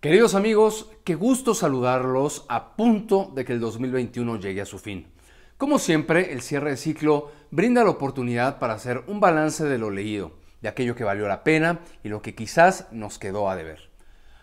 Queridos amigos, qué gusto saludarlos a punto de que el 2021 llegue a su fin. Como siempre, el cierre de ciclo brinda la oportunidad para hacer un balance de lo leído, de aquello que valió la pena y lo que quizás nos quedó a deber.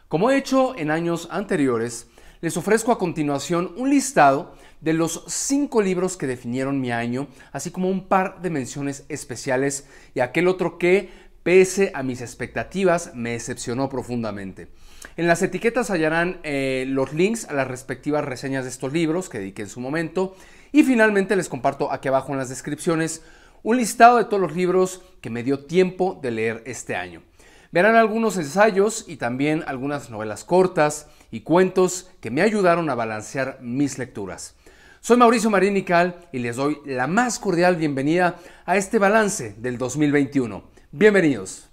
Como he hecho en años anteriores, les ofrezco a continuación un listado de los cinco libros que definieron mi año, así como un par de menciones especiales y aquel otro que pese a mis expectativas, me decepcionó profundamente. En las etiquetas hallarán eh, los links a las respectivas reseñas de estos libros que dediqué en su momento y finalmente les comparto aquí abajo en las descripciones un listado de todos los libros que me dio tiempo de leer este año. Verán algunos ensayos y también algunas novelas cortas y cuentos que me ayudaron a balancear mis lecturas. Soy Mauricio Marín Nical y les doy la más cordial bienvenida a este balance del 2021. Bienvenidos.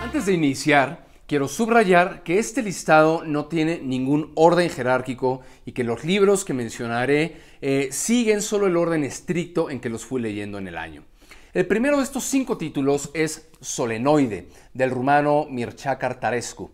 Antes de iniciar, quiero subrayar que este listado no tiene ningún orden jerárquico y que los libros que mencionaré eh, siguen solo el orden estricto en que los fui leyendo en el año. El primero de estos cinco títulos es Solenoide, del rumano Mircea Cartarescu.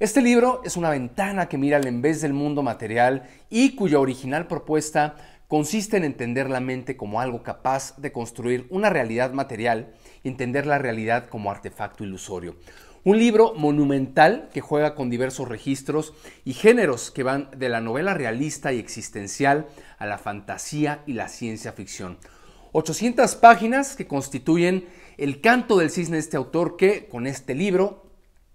Este libro es una ventana que mira al vez del mundo material y cuya original propuesta consiste en entender la mente como algo capaz de construir una realidad material y entender la realidad como artefacto ilusorio. Un libro monumental que juega con diversos registros y géneros que van de la novela realista y existencial a la fantasía y la ciencia ficción. 800 páginas que constituyen el canto del cisne de este autor que, con este libro,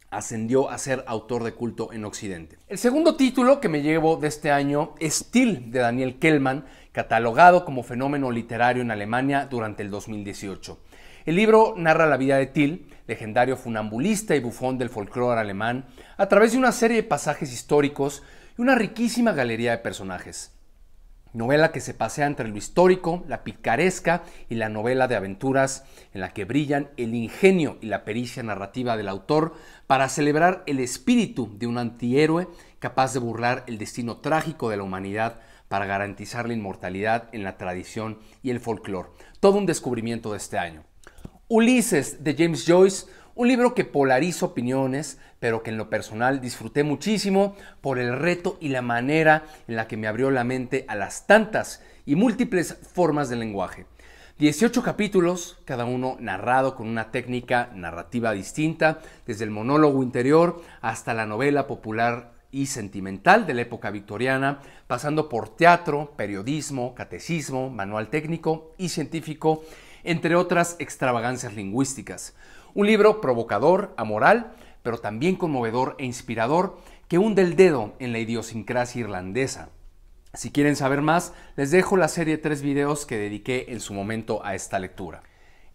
ascendió a ser autor de culto en Occidente. El segundo título que me llevo de este año es Till de Daniel Kellman, catalogado como fenómeno literario en Alemania durante el 2018. El libro narra la vida de Till, legendario funambulista y bufón del folclore alemán, a través de una serie de pasajes históricos y una riquísima galería de personajes novela que se pasea entre lo histórico, la picaresca y la novela de aventuras en la que brillan el ingenio y la pericia narrativa del autor para celebrar el espíritu de un antihéroe capaz de burlar el destino trágico de la humanidad para garantizar la inmortalidad en la tradición y el folclore. Todo un descubrimiento de este año. Ulises de James Joyce, un libro que polariza opiniones, pero que en lo personal disfruté muchísimo por el reto y la manera en la que me abrió la mente a las tantas y múltiples formas del lenguaje. 18 capítulos, cada uno narrado con una técnica narrativa distinta, desde el monólogo interior hasta la novela popular y sentimental de la época victoriana, pasando por teatro, periodismo, catecismo, manual técnico y científico, entre otras extravagancias lingüísticas. Un libro provocador, amoral, pero también conmovedor e inspirador que hunde el dedo en la idiosincrasia irlandesa. Si quieren saber más, les dejo la serie de tres videos que dediqué en su momento a esta lectura.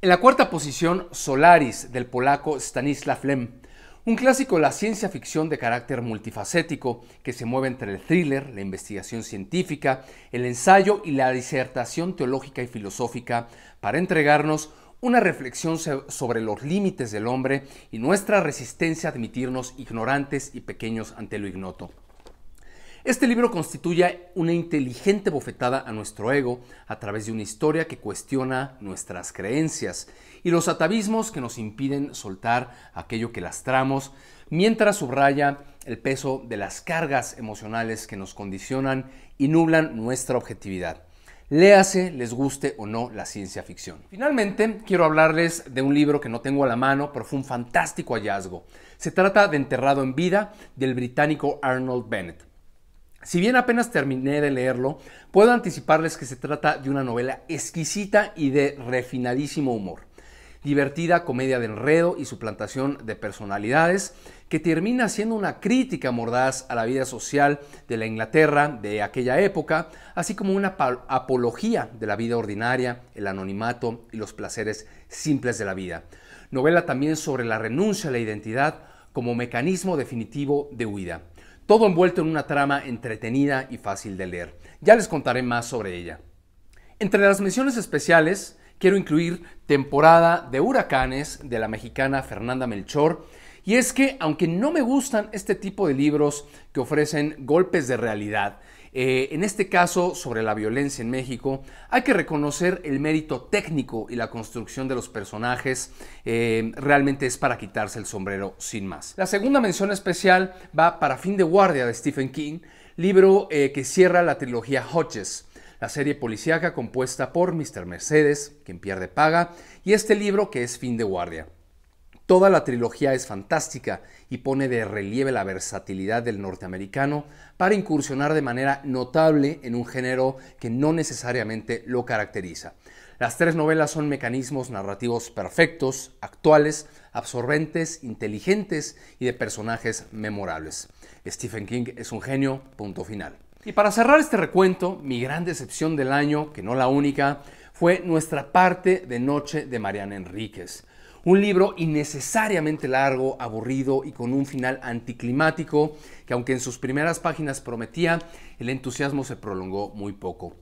En la cuarta posición, Solaris, del polaco Stanislaw Lem. Un clásico de la ciencia ficción de carácter multifacético que se mueve entre el thriller, la investigación científica, el ensayo y la disertación teológica y filosófica para entregarnos una reflexión sobre los límites del hombre y nuestra resistencia a admitirnos ignorantes y pequeños ante lo ignoto. Este libro constituye una inteligente bofetada a nuestro ego a través de una historia que cuestiona nuestras creencias y los atavismos que nos impiden soltar aquello que lastramos, mientras subraya el peso de las cargas emocionales que nos condicionan y nublan nuestra objetividad. Léase, les guste o no la ciencia ficción. Finalmente, quiero hablarles de un libro que no tengo a la mano, pero fue un fantástico hallazgo. Se trata de Enterrado en Vida del británico Arnold Bennett. Si bien apenas terminé de leerlo, puedo anticiparles que se trata de una novela exquisita y de refinadísimo humor. Divertida comedia de enredo y suplantación de personalidades, que termina siendo una crítica mordaz a la vida social de la Inglaterra de aquella época, así como una apología de la vida ordinaria, el anonimato y los placeres simples de la vida. Novela también sobre la renuncia a la identidad como mecanismo definitivo de huida todo envuelto en una trama entretenida y fácil de leer. Ya les contaré más sobre ella. Entre las menciones especiales quiero incluir temporada de huracanes de la mexicana Fernanda Melchor, y es que aunque no me gustan este tipo de libros que ofrecen golpes de realidad eh, en este caso, sobre la violencia en México, hay que reconocer el mérito técnico y la construcción de los personajes. Eh, realmente es para quitarse el sombrero sin más. La segunda mención especial va para Fin de Guardia de Stephen King, libro eh, que cierra la trilogía Hodges. La serie policíaca compuesta por Mr. Mercedes, quien pierde paga, y este libro que es Fin de Guardia. Toda la trilogía es fantástica y pone de relieve la versatilidad del norteamericano para incursionar de manera notable en un género que no necesariamente lo caracteriza. Las tres novelas son mecanismos narrativos perfectos, actuales, absorbentes, inteligentes y de personajes memorables. Stephen King es un genio, punto final. Y para cerrar este recuento, mi gran decepción del año, que no la única, fue nuestra parte de Noche de Mariana Enríquez. Un libro innecesariamente largo, aburrido y con un final anticlimático que aunque en sus primeras páginas prometía, el entusiasmo se prolongó muy poco.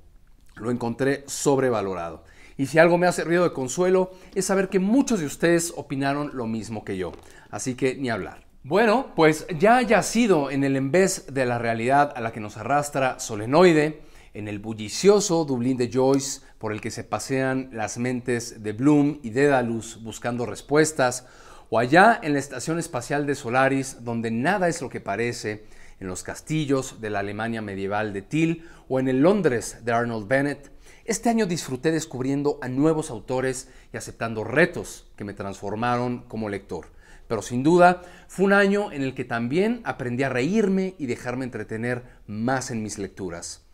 Lo encontré sobrevalorado. Y si algo me ha servido de consuelo es saber que muchos de ustedes opinaron lo mismo que yo. Así que ni hablar. Bueno, pues ya haya sido en el embés de la realidad a la que nos arrastra Solenoide, en el bullicioso Dublín de Joyce, por el que se pasean las mentes de Bloom y Dedalus buscando respuestas, o allá en la Estación Espacial de Solaris, donde nada es lo que parece, en los castillos de la Alemania medieval de Till o en el Londres de Arnold Bennett, este año disfruté descubriendo a nuevos autores y aceptando retos que me transformaron como lector. Pero sin duda fue un año en el que también aprendí a reírme y dejarme entretener más en mis lecturas.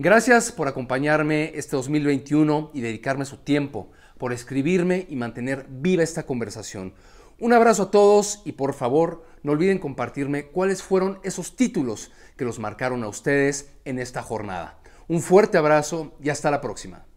Gracias por acompañarme este 2021 y dedicarme su tiempo, por escribirme y mantener viva esta conversación. Un abrazo a todos y por favor no olviden compartirme cuáles fueron esos títulos que los marcaron a ustedes en esta jornada. Un fuerte abrazo y hasta la próxima.